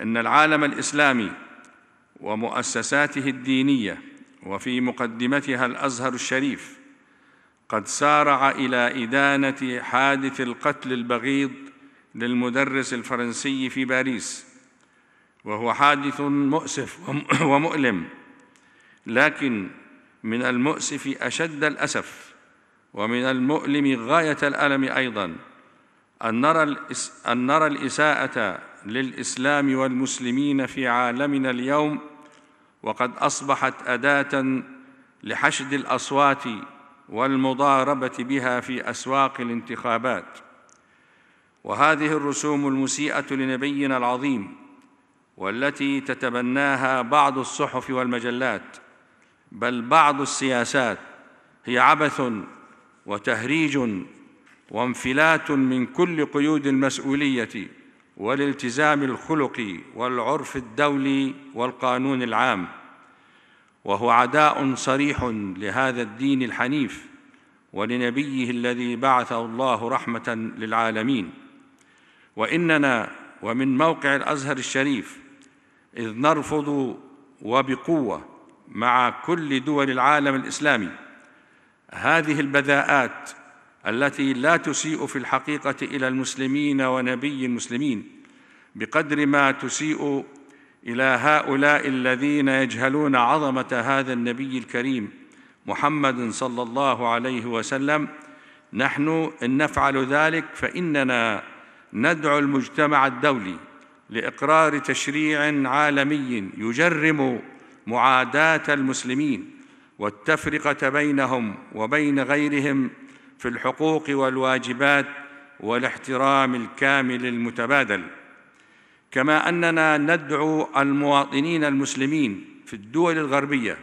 ان العالم الاسلامي ومؤسساته الدينيه وفي مقدمتها الازهر الشريف قد سارع الى ادانه حادث القتل البغيض للمدرس الفرنسي في باريس وهو حادث مؤسف ومؤلم لكن من المؤسف اشد الاسف ومن المؤلم غايه الالم ايضا ان نرى الاساءه للاسلام والمسلمين في عالمنا اليوم وقد اصبحت اداه لحشد الاصوات والمضاربه بها في اسواق الانتخابات وهذه الرسوم المسيئه لنبينا العظيم والتي تتبناها بعض الصحف والمجلات بل بعض السياسات هي عبث وتهريج وانفلات من كل قيود المسؤوليه والالتزام الخلقي والعرف الدولي والقانون العام وهو عداء صريح لهذا الدين الحنيف ولنبيه الذي بعثه الله رحمة للعالمين وإننا ومن موقع الأزهر الشريف إذ نرفض وبقوة مع كل دول العالم الإسلامي هذه البذاءات التي لا تسيء في الحقيقة إلى المسلمين ونبي المسلمين بقدر ما تسيء إلى هؤلاء الذين يجهلون عظمة هذا النبي الكريم محمد صلى الله عليه وسلم نحن إن نفعل ذلك فإننا ندعو المجتمع الدولي لإقرار تشريع عالمي يجرم معاداة المسلمين والتفرقة بينهم وبين غيرهم في الحقوق والواجبات والاحترام الكامل المتبادل كما اننا ندعو المواطنين المسلمين في الدول الغربيه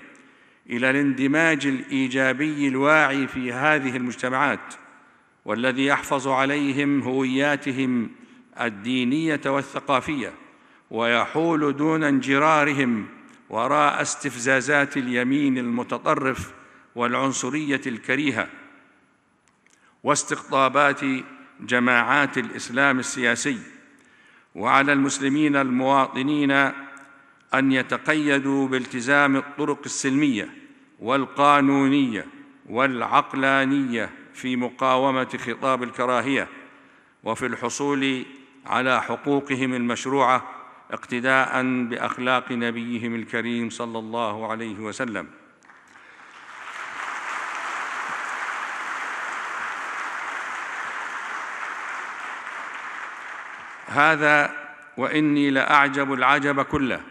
الى الاندماج الايجابي الواعي في هذه المجتمعات والذي يحفظ عليهم هوياتهم الدينيه والثقافيه ويحول دون انجرارهم وراء استفزازات اليمين المتطرف والعنصريه الكريهه واستقطابات جماعات الاسلام السياسي وعلى المسلمين المواطنين ان يتقيدوا بالتزام الطرق السلميه والقانونيه والعقلانيه في مقاومه خطاب الكراهيه وفي الحصول على حقوقهم المشروعه اقتداء باخلاق نبيهم الكريم صلى الله عليه وسلم هذا واني لاعجب العجب كله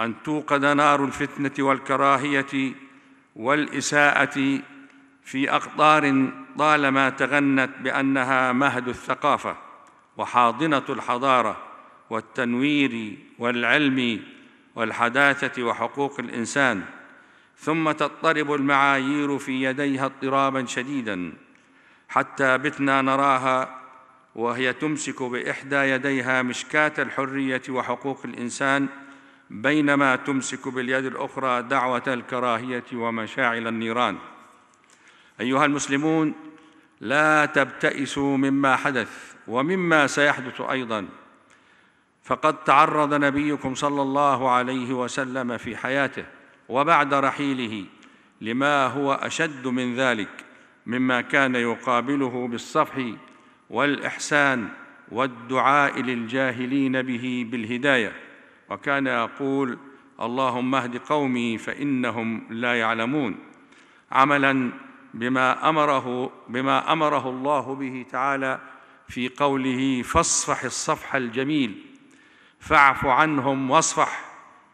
ان توقد نار الفتنه والكراهيه والاساءه في اقطار طالما تغنت بانها مهد الثقافه وحاضنه الحضاره والتنوير والعلم والحداثه وحقوق الانسان ثم تضطرب المعايير في يديها اضطرابا شديدا حتى بتنا نراها وهي تمسك باحدى يديها مشكاه الحريه وحقوق الانسان بينما تمسك باليد الاخرى دعوه الكراهيه ومشاعل النيران ايها المسلمون لا تبتئسوا مما حدث ومما سيحدث ايضا فقد تعرض نبيكم صلى الله عليه وسلم في حياته وبعد رحيله لما هو اشد من ذلك مما كان يقابله بالصفح والإحسان والدعاء للجاهلين به بالهداية وكان يقول اللهم اهد قومي فإنهم لا يعلمون عملاً بما أمره بما أمره الله به تعالى في قوله فاصفح الصفح الجميل فاعف عنهم واصفح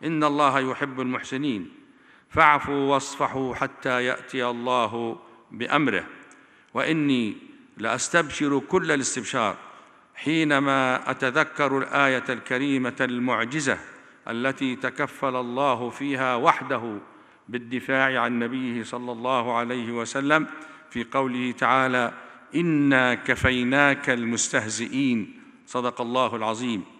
إن الله يحب المحسنين فاعفوا واصفحوا حتى يأتي الله بأمره وإني لأستبشر كل الاستبشار حينما أتذكر الآية الكريمة المعجزة التي تكفل الله فيها وحده بالدفاع عن نبيه صلى الله عليه وسلم في قوله تعالى إنا كفيناك المستهزئين صدق الله العظيم